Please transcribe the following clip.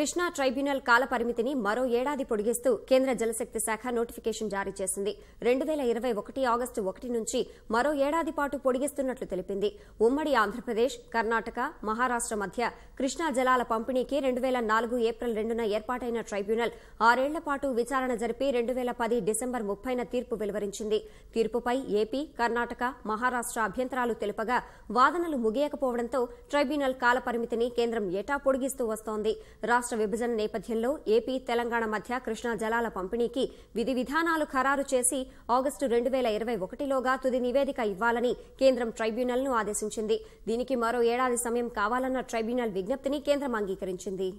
Krishna tribunal కాల పరిమితిని మరో ఏడాది పొడిగిస్తూ కేంద్ర జలశక్తి శాఖ నోటిఫికేషన్ జారీ చేసింది రెండు పేల ఇరవై ఒకటి ఆగస్టు ఒకటి నుంచి మరో ఏడాది పాటు పొడిగిస్తున్నట్లు తెలిపింది ఉమ్మడి ఆంధ్రప్రదేశ్ కర్ణాటక మహారాష్ట్ర మధ్య కృష్ణా జలాల పంపిణీకి రెండు వేల నాలుగు ఏప్రిల్ రెండున ఏర్పాటైన ట్రైబ్యునల్ ఆరేళ్ల పాటు విచారణ జరిపి రెండు వేల పది డిసెంబర్ ముప్పైన తీర్పు వెలువరించింది తీర్పుపై ఏపీ కర్ణాటక మహారాష్ట్ర అభ్యంతరాలు తెలుపగా వాదనలు ముగియకపోవడంతో ట్రైబ్యునల్ కాలపరిమితిని కేంద్రం ఏటా పొడిగిస్తూ వస్తోంది రాష్ట విభజన నేపథ్యంలో ఏపీ తెలంగాణ మధ్య కృష్ణా జలాల పంపిణీకి విధి విధానాలు ఖరారు చేసి ఆగస్టు రెండు వేల ఇరవై ఒకటిలోగా తుది నివేదిక ఇవ్వాలని కేంద్రం ట్రైబ్యునల్ను ఆదేశించింది దీనికి మరో ఏడాది సమయం కావాలన్న ట్రైబ్యునల్ విజ్ఞప్తిని కేంద్రం అంగీకరించింది